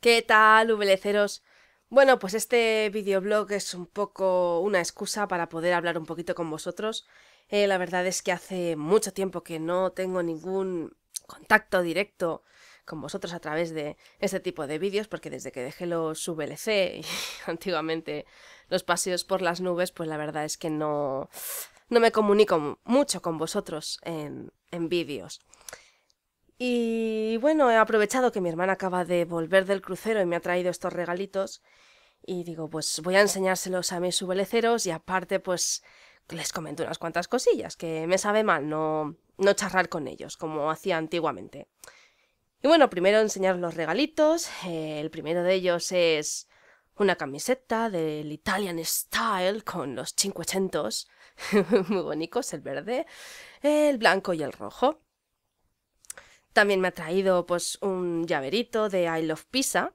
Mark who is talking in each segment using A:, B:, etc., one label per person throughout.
A: ¿Qué tal, VLCeros? Bueno, pues este videoblog es un poco una excusa para poder hablar un poquito con vosotros. Eh, la verdad es que hace mucho tiempo que no tengo ningún contacto directo con vosotros a través de este tipo de vídeos, porque desde que dejé los VLC y antiguamente los paseos por las nubes, pues la verdad es que no, no me comunico mucho con vosotros en, en vídeos. Y bueno, he aprovechado que mi hermana acaba de volver del crucero y me ha traído estos regalitos. Y digo, pues voy a enseñárselos a mis subeleceros y aparte, pues les comento unas cuantas cosillas, que me sabe mal no, no charlar con ellos, como hacía antiguamente. Y bueno, primero enseñar los regalitos. Eh, el primero de ellos es una camiseta del Italian Style con los 500, muy bonitos, el verde, el blanco y el rojo. También me ha traído pues un llaverito de I Love Pisa.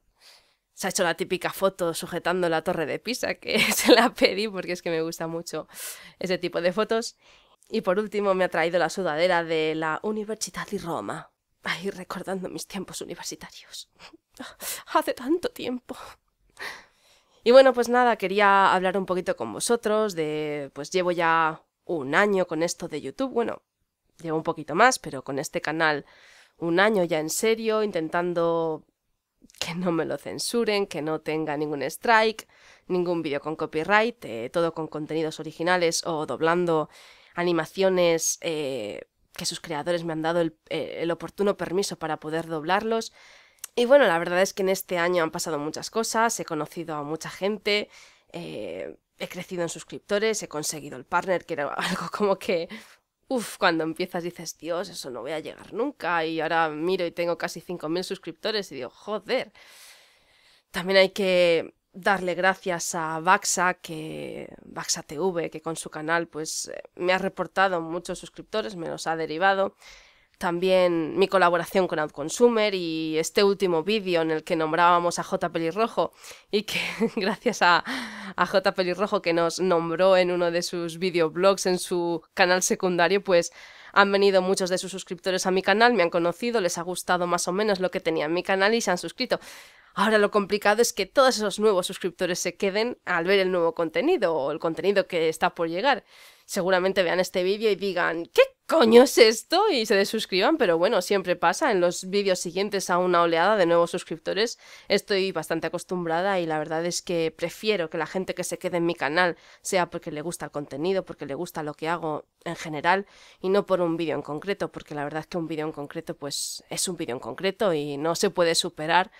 A: Se ha hecho la típica foto sujetando la torre de Pisa que se la pedí porque es que me gusta mucho ese tipo de fotos. Y por último me ha traído la sudadera de la Universidad de Roma. ahí recordando mis tiempos universitarios. Hace tanto tiempo. Y bueno, pues nada, quería hablar un poquito con vosotros de, pues llevo ya un año con esto de YouTube. Bueno, llevo un poquito más, pero con este canal un año ya en serio, intentando que no me lo censuren, que no tenga ningún strike, ningún vídeo con copyright, eh, todo con contenidos originales o doblando animaciones eh, que sus creadores me han dado eh, el, oportuno permiso para poder doblarlos. Y bueno, la verdad es que en este año han pasado muchas cosas, he conocido a mucha gente, he crecido en suscriptores, he conseguido el partner, que era algo como que Uf, cuando empiezas dices, Dios, eso no voy a llegar nunca. Y ahora miro y tengo casi 5.000 suscriptores y digo, joder. También hay que darle gracias a Vaxa, que Vaxa TV, que con su canal pues eh, me ha reportado muchos suscriptores, me los ha derivado. También mi colaboración con Outconsumer y este último vídeo en el que nombrábamos a J Pelirrojo y que gracias a, a J. Pelirrojo que nos nombró en uno de sus videoblogs en su canal secundario, pues han venido muchos de sus suscriptores a mi canal, me han conocido, les ha gustado más o menos lo que tenía en mi canal y se han suscrito. Ahora lo complicado es que todos esos nuevos suscriptores se queden al ver el nuevo contenido o el contenido que está por llegar. Seguramente vean este vídeo y digan, ¿qué coño es esto? Y se desuscriban, pero bueno, siempre pasa. En los vídeos siguientes a una oleada de nuevos suscriptores estoy bastante acostumbrada y la verdad es que prefiero que la gente que se quede en mi canal sea porque le gusta el contenido, porque le gusta lo que hago en general y no por un vídeo en concreto, porque la verdad es que un vídeo en concreto pues es un vídeo en concreto y no se puede superar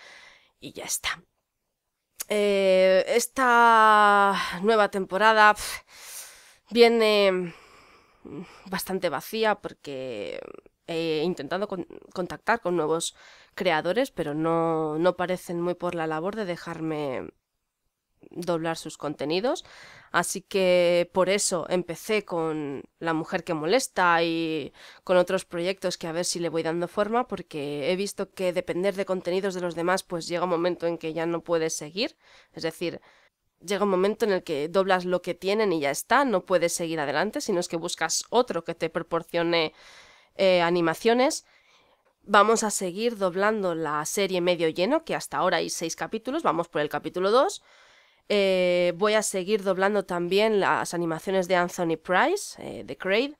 A: y ya está. Eh, esta nueva temporada viene Mm, bastante vacía porque he intentado contactar con nuevos creadores, pero no, no parecen muy por la labor de dejarme doblar sus contenidos. Así que por eso empecé con La mujer que molesta y con otros proyectos que a ver si le voy dando forma, porque he visto que depender de contenidos de los demás, pues llega un momento en que ya no puedes seguir. Es decir, llega un momento en el que doblas lo que tienen y ya está, no puedes seguir adelante, sino es que buscas otro que te proporcione eh, animaciones. Vamos a seguir doblando la serie medio lleno, que hasta ahora hay seis capítulos, vamos por el capítulo 2. Eh, voy a seguir doblando también las animaciones de Anthony Price, eh, de Craig.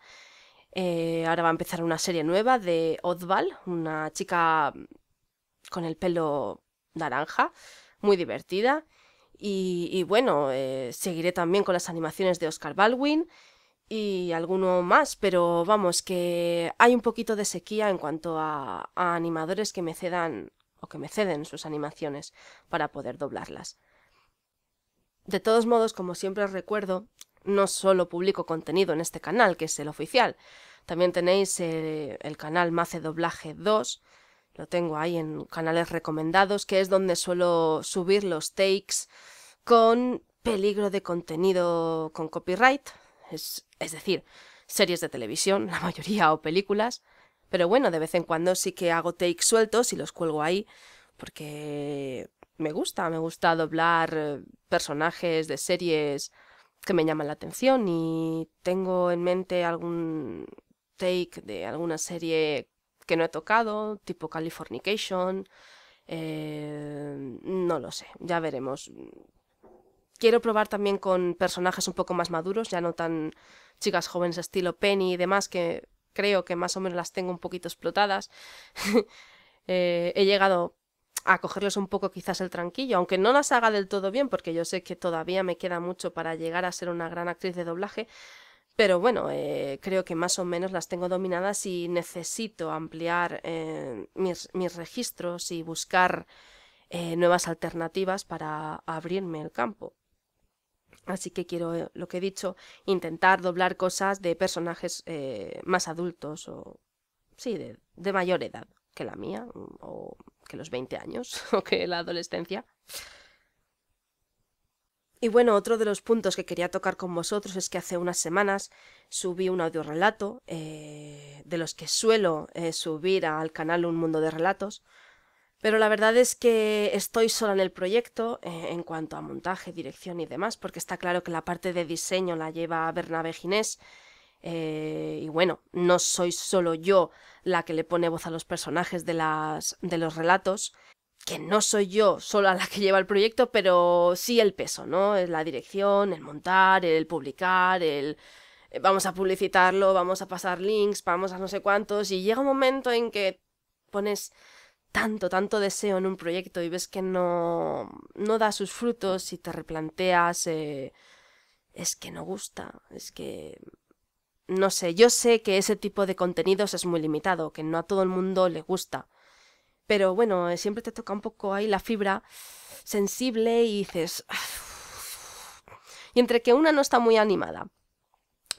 A: ahora va a empezar una serie nueva de Odval, una chica con el pelo naranja, muy divertida. Y, bueno, eh, seguiré también con las animaciones de Oscar Baldwin y alguno más, pero vamos, que hay un poquito de sequía en cuanto a, animadores que me cedan o que me ceden sus animaciones para poder doblarlas. De todos modos, como siempre os recuerdo, no solo publico contenido en este canal, que es el oficial, también tenéis el, eh, el canal Mace Doblaje 2, lo tengo ahí en canales recomendados, que es donde suelo subir los takes con peligro de contenido con copyright, es, es decir, series de televisión, la mayoría, o películas. Pero bueno, de vez en cuando sí que hago takes sueltos y los cuelgo ahí, porque me gusta, me gusta doblar eh, personajes de series que me llaman la atención y tengo en mente algún take de alguna serie que no he tocado, tipo Californication. Eh, no lo sé, ya veremos. Quiero probar también con personajes un poco más maduros, ya no tan chicas jóvenes estilo Penny y demás, que creo que más o menos las tengo un poquito explotadas. Eh, he llegado a cogerlos un poco quizás el tranquillo, aunque no las haga del todo bien, porque yo sé que todavía me queda mucho para llegar a ser una gran actriz de doblaje, pero bueno, eh, creo que más o menos las tengo dominadas y necesito ampliar eh, mis, registros y buscar eh, nuevas alternativas para abrirme el campo. Así que quiero, lo que he dicho, intentar doblar cosas de personajes más adultos o, sí, de, de mayor edad que la mía, o que los 20 años, o que la adolescencia. Y bueno, otro de los puntos que quería tocar con vosotros es que hace unas semanas subí un audiorelato eh, de los que suelo eh, subir al canal Un Mundo de Relatos, pero la verdad es que estoy sola en el proyecto eh, en cuanto a montaje, dirección y demás, porque está claro que la parte de diseño la lleva Bernabé Ginés. y bueno, no soy solo yo la que le pone voz a los personajes de, las, de los relatos, que no soy yo sola la que lleva el proyecto, pero sí el peso, ¿no? La dirección, el montar, el publicar, el eh, vamos a publicitarlo, vamos a pasar links, vamos a no sé cuántos, y llega un momento en que pones tanto, tanto deseo en un proyecto y ves que no, no da sus frutos y te replanteas, eh, es que no gusta, es que... No sé, yo sé que ese tipo de contenidos es muy limitado, que no a todo el mundo le gusta pero bueno, eh, siempre te toca un poco ahí la fibra sensible y dices... Ah". Y entre que una no está muy animada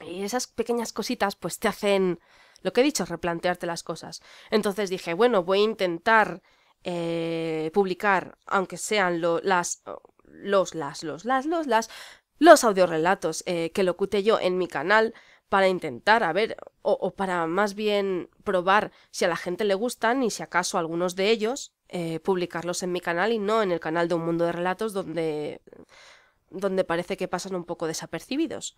A: y esas pequeñas cositas pues te hacen, lo que he dicho, replantearte las cosas. Entonces dije, bueno, voy a intentar eh, publicar, aunque sean las, los, las, los, las, los, las, los audiorelatos eh, que locute yo en mi canal, para intentar, a ver, o, para más bien probar si a la gente le gustan y si acaso algunos de ellos, eh, publicarlos en mi canal y no en el canal de Un Mundo de Relatos donde, donde parece que pasan un poco desapercibidos.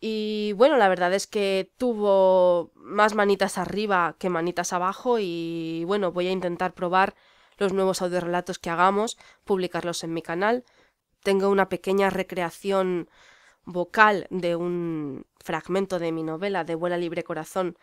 A: Y bueno, la verdad es que tuvo más manitas arriba que manitas abajo y bueno, voy a intentar probar los nuevos audiorelatos que hagamos, publicarlos en mi canal. Tengo una pequeña recreación vocal de un fragmento de mi novela de Vuela Libre Corazón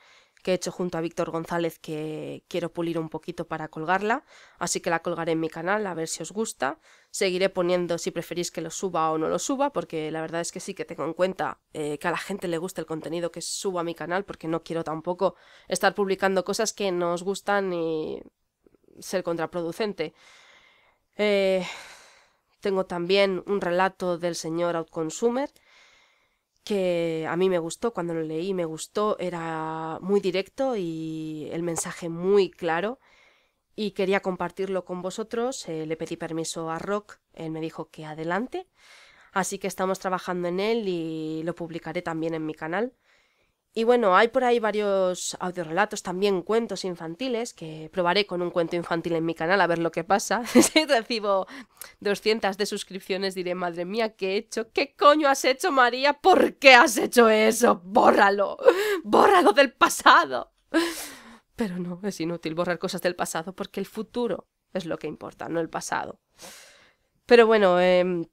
A: que he hecho junto a Víctor González que quiero pulir un poquito para colgarla, así que la colgaré en mi canal a ver si os gusta. Seguiré poniendo si preferís que lo suba o no lo suba, porque la verdad es que sí que tengo en cuenta eh, que a la gente le gusta el contenido que subo a mi canal, porque no quiero tampoco estar publicando cosas que no os gustan y ser contraproducente. Eh, tengo también un relato del señor Outconsumer, que a mí me gustó cuando lo leí, me gustó, era muy directo y el mensaje muy claro y quería compartirlo con vosotros. Eh, le pedí permiso a Rock, él me dijo que adelante, así que estamos trabajando en él y lo publicaré también en mi canal. Y bueno, hay por ahí varios audiorelatos, también cuentos infantiles, que probaré con un cuento infantil en mi canal a ver lo que pasa. si recibo 200 de suscripciones diré, madre mía, ¿qué he hecho? ¿Qué coño has hecho, María? ¿Por qué has hecho eso? Bórralo, bórralo del pasado. Pero no, es inútil borrar cosas del pasado porque el futuro es lo que importa, no el pasado. Pero bueno, eh,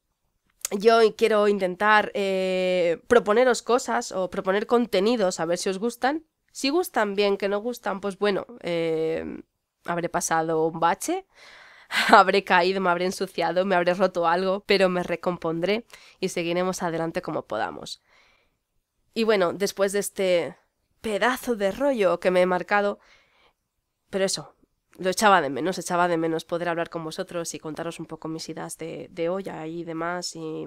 A: yo quiero intentar eh, proponeros cosas o proponer contenidos a ver si os gustan. Si gustan bien, que no gustan, pues bueno, em, habré pasado un bache, habré caído, me habré ensuciado, me habré roto algo, pero me recompondré y seguiremos adelante como podamos. Y bueno, después de este pedazo de rollo que me he marcado, pero eso, lo echaba de menos, echaba de menos poder hablar con vosotros y contaros un poco mis ideas de, olla y demás y,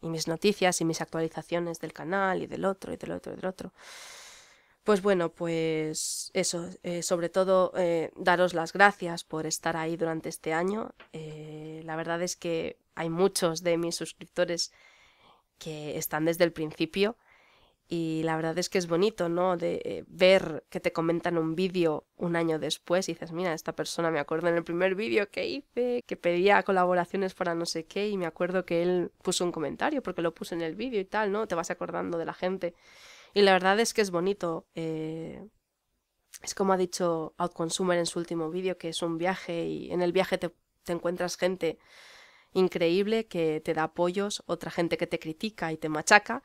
A: mis noticias y mis actualizaciones del canal y del otro y del otro y del otro. Pues bueno, pues eso, eh, sobre todo eh, daros las gracias por estar ahí durante este año. Eh, la verdad es que hay muchos de mis suscriptores que están desde el principio y la verdad es que es bonito, ¿no? De eh, ver que te comentan un vídeo un año después y dices, mira, esta persona me acuerdo en el primer vídeo que hice, que pedía colaboraciones para no sé qué, y me acuerdo que él puso un comentario porque lo puse en el vídeo y tal, ¿no? Te vas acordando de la gente. Y la verdad es que es bonito. Eh, es como ha dicho Outconsumer en su último vídeo, que es un viaje y en el viaje te, te encuentras gente increíble que te da apoyos, otra gente que te critica y te machaca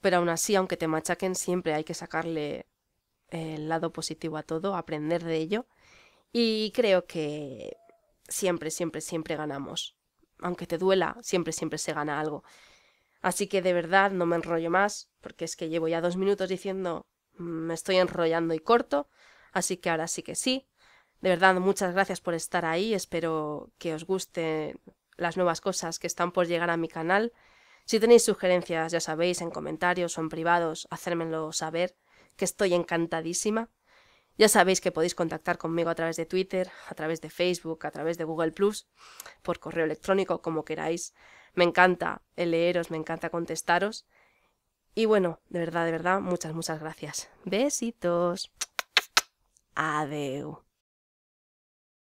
A: pero aún así, aunque te machaquen, siempre hay que sacarle eh, el lado positivo a todo, aprender de ello. Y creo que siempre, siempre, siempre ganamos. Aunque te duela, siempre, siempre se gana algo. Así que de verdad no me enrollo más, porque es que llevo ya dos minutos diciendo mm, me estoy enrollando y corto. Así que ahora sí que sí. De verdad, muchas gracias por estar ahí. Espero que os gusten las nuevas cosas que están por llegar a mi canal. Si tenéis sugerencias, ya sabéis, en comentarios o en privados, hacérmelo saber, que estoy encantadísima. Ya sabéis que podéis contactar conmigo a través de Twitter, a través de Facebook, a través de Google Plus, por correo electrónico, como queráis. Me encanta leeros, me encanta contestaros. Y bueno, de verdad, de verdad, muchas, muchas gracias. Besitos. Adeu.